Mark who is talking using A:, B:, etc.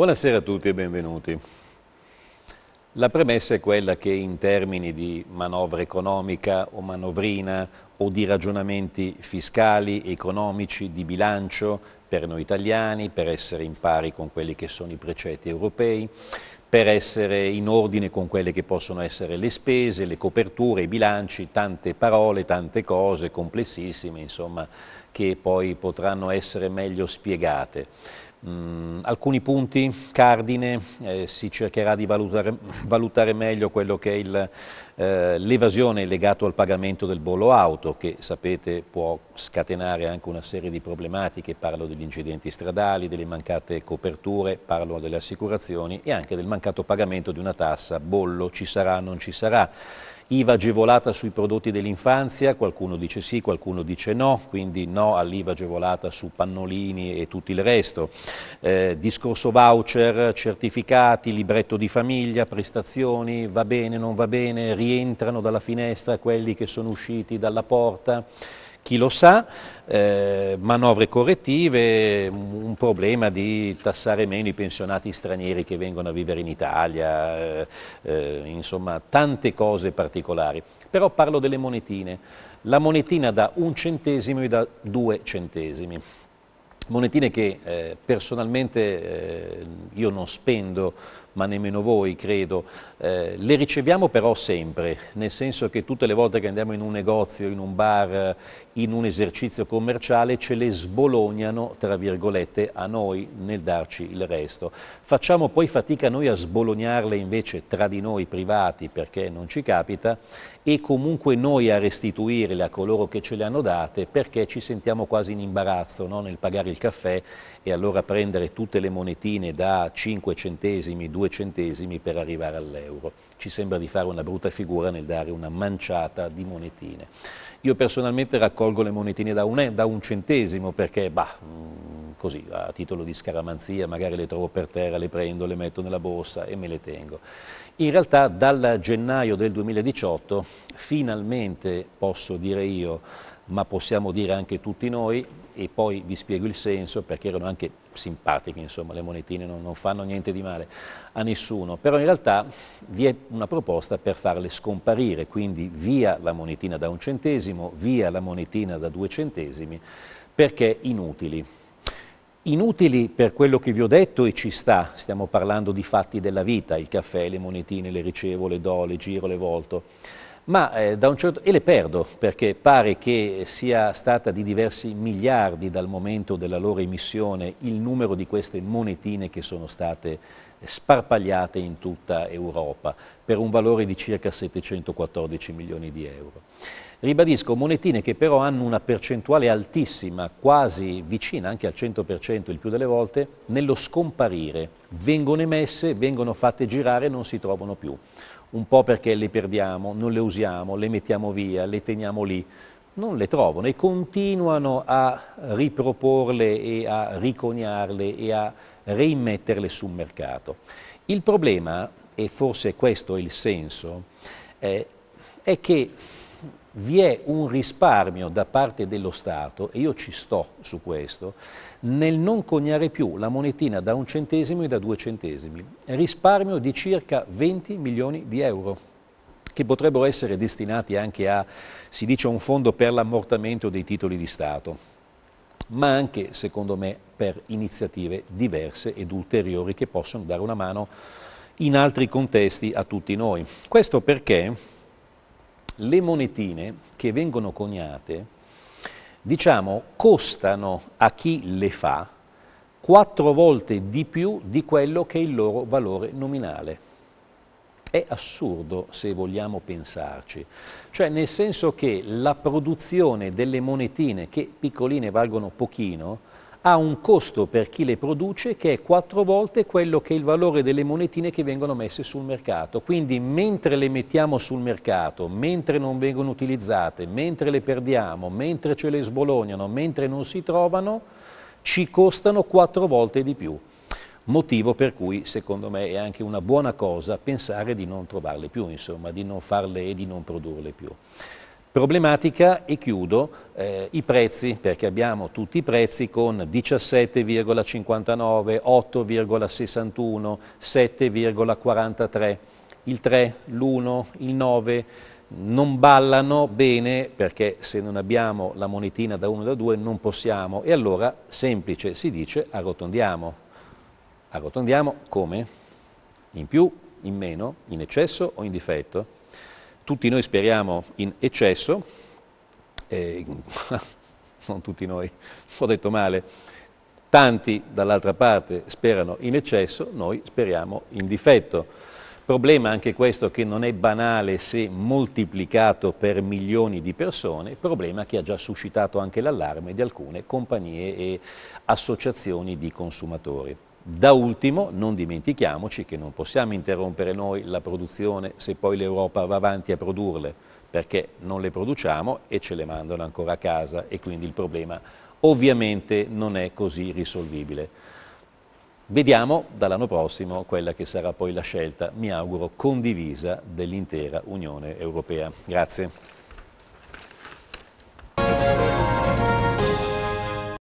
A: Buonasera a tutti e benvenuti. La premessa è quella che in termini di manovra economica o manovrina o di ragionamenti fiscali, economici, di bilancio per noi italiani, per essere in pari con quelli che sono i precetti europei, per essere in ordine con quelle che possono essere le spese, le coperture, i bilanci, tante parole, tante cose complessissime, insomma, che poi potranno essere meglio spiegate. Mm, alcuni punti cardine, eh, si cercherà di valutare, valutare, meglio quello che è eh, l'evasione eh, legato al pagamento del bollo auto che sapete può scatenare anche una serie di problematiche, parlo degli incidenti stradali, delle mancate coperture, parlo delle assicurazioni e anche del mancato pagamento di una tassa, bollo ci sarà, non ci sarà IVA agevolata sui prodotti dell'infanzia, qualcuno dice sì, qualcuno dice no, quindi no all'IVA agevolata su pannolini e tutto il resto. Eh, discorso voucher, certificati, libretto di famiglia, prestazioni, va bene, non va bene, rientrano dalla finestra quelli che sono usciti dalla porta chi lo sa, eh, manovre correttive, un problema di tassare meno i pensionati stranieri che vengono a vivere in Italia, eh, eh, insomma tante cose particolari. Però parlo delle monetine. La monetina da un centesimo e da due centesimi. Monetine che eh, personalmente eh, io non spendo ma nemmeno voi, credo. Eh, le riceviamo però sempre, nel senso che tutte le volte che andiamo in un negozio, in un bar, in un esercizio commerciale, ce le sbolognano, tra virgolette, a noi nel darci il resto. Facciamo poi fatica noi a sbolognarle invece tra di noi privati, perché non ci capita, e comunque noi a restituirle a coloro che ce le hanno date, perché ci sentiamo quasi in imbarazzo no? nel pagare il caffè e allora prendere tutte le monetine da 5 centesimi, 2 centesimi per arrivare all'euro. Ci sembra di fare una brutta figura nel dare una manciata di monetine. Io personalmente raccolgo le monetine da un, da un centesimo perché, bah, mm, così, a titolo di scaramanzia, magari le trovo per terra, le prendo, le metto nella borsa e me le tengo. In realtà dal gennaio del 2018 finalmente, posso dire io, ma possiamo dire anche tutti noi e poi vi spiego il senso perché erano anche simpatiche, insomma le monetine non, non fanno niente di male a nessuno, però in realtà vi è una proposta per farle scomparire, quindi via la monetina da un centesimo, via la monetina da due centesimi, perché inutili. Inutili per quello che vi ho detto e ci sta, stiamo parlando di fatti della vita, il caffè, le monetine, le ricevo, le do, le giro, le volto ma eh, da un certo... e le perdo perché pare che sia stata di diversi miliardi dal momento della loro emissione il numero di queste monetine che sono state sparpagliate in tutta Europa per un valore di circa 714 milioni di euro. Ribadisco, monetine che però hanno una percentuale altissima, quasi vicina anche al 100% il più delle volte, nello scomparire. Vengono emesse, vengono fatte girare e non si trovano più. Un po' perché le perdiamo, non le usiamo, le mettiamo via, le teniamo lì non le trovano e continuano a riproporle e a riconiarle e a rimetterle sul mercato. Il problema, e forse questo è il senso, eh, è che vi è un risparmio da parte dello Stato, e io ci sto su questo, nel non coniare più la monetina da un centesimo e da due centesimi, risparmio di circa 20 milioni di euro che potrebbero essere destinati anche a, si dice, un fondo per l'ammortamento dei titoli di Stato ma anche, secondo me, per iniziative diverse ed ulteriori che possono dare una mano in altri contesti a tutti noi. Questo perché le monetine che vengono coniate, diciamo, costano a chi le fa quattro volte di più di quello che è il loro valore nominale è assurdo se vogliamo pensarci, cioè nel senso che la produzione delle monetine, che piccoline valgono pochino, ha un costo per chi le produce che è quattro volte quello che è il valore delle monetine che vengono messe sul mercato. Quindi mentre le mettiamo sul mercato, mentre non vengono utilizzate, mentre le perdiamo, mentre ce le sbolognano, mentre non si trovano, ci costano quattro volte di più motivo per cui secondo me è anche una buona cosa pensare di non trovarle più, insomma, di non farle e di non produrle più. Problematica, e chiudo, eh, i prezzi, perché abbiamo tutti i prezzi con 17,59, 8,61, 7,43, il 3, l'1, il 9, non ballano bene perché se non abbiamo la monetina da 1 e da 2 non possiamo e allora semplice si dice arrotondiamo Arrotondiamo come? In più, in meno, in eccesso o in difetto? Tutti noi speriamo in eccesso, eh, non tutti noi, ho detto male, tanti dall'altra parte sperano in eccesso, noi speriamo in difetto. Problema anche questo che non è banale se moltiplicato per milioni di persone, problema che ha già suscitato anche l'allarme di alcune compagnie e associazioni di consumatori. Da ultimo, non dimentichiamoci che non possiamo interrompere noi la produzione se poi l'Europa va avanti a produrle, perché non le produciamo e ce le mandano ancora a casa e quindi il problema ovviamente non è così risolvibile. Vediamo dall'anno prossimo quella che sarà poi la scelta, mi auguro condivisa, dell'intera Unione Europea. Grazie.